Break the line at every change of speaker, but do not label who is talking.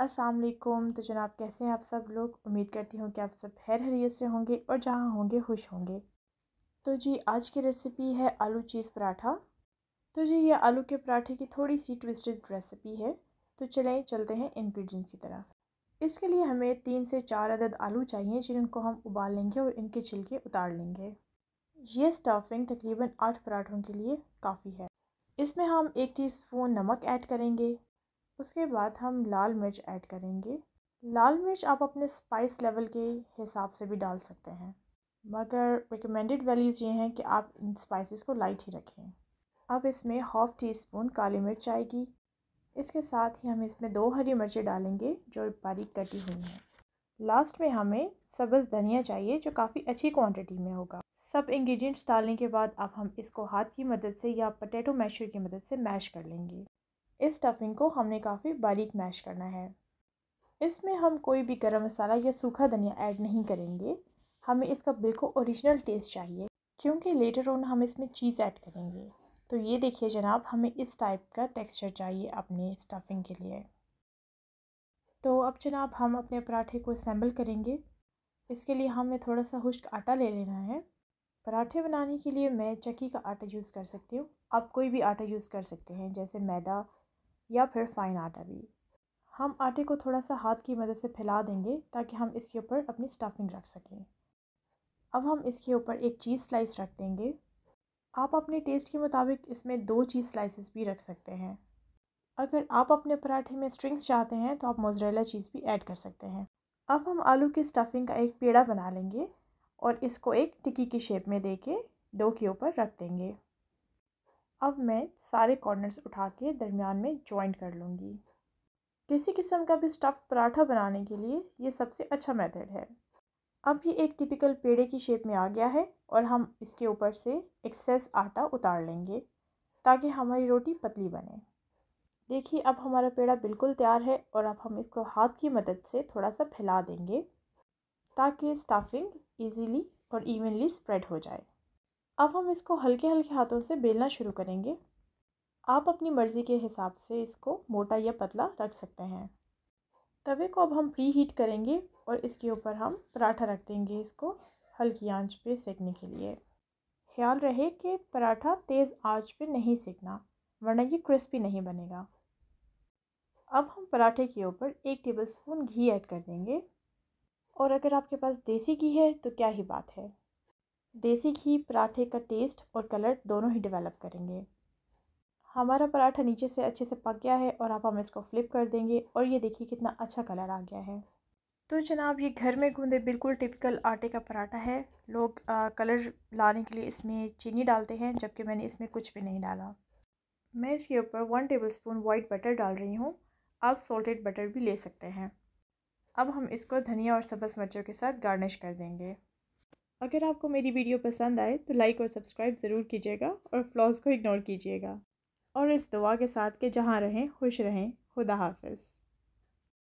असलकुम तो जनाब कैसे हैं आप सब लोग उम्मीद करती हूँ कि आप सब खैर हरीत से होंगे और जहाँ होंगे खुश होंगे तो जी आज की रेसिपी है आलू चीज़ पराठा तो जी ये आलू के पराठे की थोड़ी सी ट्विस्टेड रेसिपी है तो चलें चलते हैं इन्ग्रीडियंट्स की तरफ इसके लिए हमें तीन से चार अदद आलू चाहिए जिनको हम उबाल लेंगे और इनके छिलके उतार लेंगे ये स्टफिंग तकरीबन आठ पराठों के लिए काफ़ी है इसमें हम एक टीस्पून नमक ऐड करेंगे उसके बाद हम लाल मिर्च ऐड करेंगे लाल मिर्च आप अपने स्पाइस लेवल के हिसाब से भी डाल सकते हैं मगर रिकमेंडेड वैल्यूज़ ये हैं कि आप इन स्पाइसेस को लाइट ही रखें अब इसमें हाफ़ टी स्पून काली मिर्च आएगी इसके साथ ही हम इसमें दो हरी मिर्चें डालेंगे जो बारीक कटी हुई हैं लास्ट में हमें सब्ज़ धनिया चाहिए जो काफ़ी अच्छी क्वांटिटी में होगा सब इंग्रेडिएंट्स डालने के बाद अब हम इसको हाथ की मदद से या पटेटो मैशर की मदद से मैश कर लेंगे इस स्टफिंग को हमने काफ़ी बारीक मैश करना है इसमें हम कोई भी गरम मसाला या सूखा धनिया ऐड नहीं करेंगे हमें इसका बिल्कुल ओरिजिनल टेस्ट चाहिए क्योंकि लेटर ऑन हम इसमें चीज़ ऐड करेंगे तो ये देखिए जनाब हमें इस टाइप का टेक्सचर चाहिए अपने स्टफिंग के लिए तो अब जनाब हम अपने पराठे को असम्बल करेंगे इसके लिए हमें थोड़ा सा खुश्क आटा ले लेना है पराठे बनाने के लिए मैं चक्की का आटा यूज़ कर सकती हूँ आप कोई भी आटा यूज़ कर सकते हैं जैसे मैदा या फिर फ़ाइन आटा भी हम आटे को थोड़ा सा हाथ की मदद से फैला देंगे ताकि हम इसके ऊपर अपनी स्टफिंग रख सकें अब हम इसके ऊपर एक चीज़ स्लाइस रख देंगे आप अपने टेस्ट के मुताबिक इसमें दो चीज़ स्लाइसेस भी रख सकते हैं अगर आप अपने पराठे में स्ट्रिंग्स चाहते हैं तो आप मोजरेला चीज़ भी ऐड कर सकते हैं अब हम आलू की स्टफिंग का एक पेड़ा बना लेंगे और इसको एक टिक्की की शेप में दे के डो के ऊपर रख देंगे अब मैं सारे कॉर्नर्स उठा के दरमियान में जॉइंट कर लूँगी किसी किस्म का भी स्टफ़ पराठा बनाने के लिए ये सबसे अच्छा मेथड है अब ये एक टिपिकल पेड़े की शेप में आ गया है और हम इसके ऊपर से एक्सेस आटा उतार लेंगे ताकि हमारी रोटी पतली बने देखिए अब हमारा पेड़ा बिल्कुल तैयार है और अब हम इसको हाथ की मदद से थोड़ा सा फैला देंगे ताकि स्टफिंग इजीली और इवनली स्प्रेड हो जाए अब हम इसको हल्के हल्के हाथों से बेलना शुरू करेंगे आप अपनी मर्ज़ी के हिसाब से इसको मोटा या पतला रख सकते हैं तवे को अब हम प्री हीट करेंगे और इसके ऊपर हम पराठा रख देंगे इसको हल्की आंच पे सेकने के लिए ख्याल रहे कि पराठा तेज़ आंच पे नहीं सेकना वरना ये क्रिस्पी नहीं बनेगा अब हम पराठे के ऊपर एक टेबलस्पून घी ऐड कर देंगे और अगर आपके पास देसी घी है तो क्या ही बात है देसी घी पराठे का टेस्ट और कलर दोनों ही डेवलप करेंगे हमारा पराठा नीचे से अच्छे से पक गया है और आप हम इसको फ्लिप कर देंगे और ये देखिए कितना अच्छा कलर आ गया है तो जनाब ये घर में गूंदे बिल्कुल टिपिकल आटे का पराठा है लोग आ, कलर लाने के लिए इसमें चीनी डालते हैं जबकि मैंने इसमें कुछ भी नहीं डाला मैं इसके ऊपर one tablespoon white butter डाल रही हूँ आप सॉल्टेड बटर भी ले सकते हैं अब हम इसको धनिया और सब्ज़ मिर्चों के साथ गार्निश कर देंगे अगर आपको मेरी वीडियो पसंद आए तो लाइक और सब्सक्राइब ज़रूर कीजिएगा और फ्लॉज को इग्नोर कीजिएगा और इस दुआ के साथ के जहाँ रहें खुश रहें खुदा हाफिज़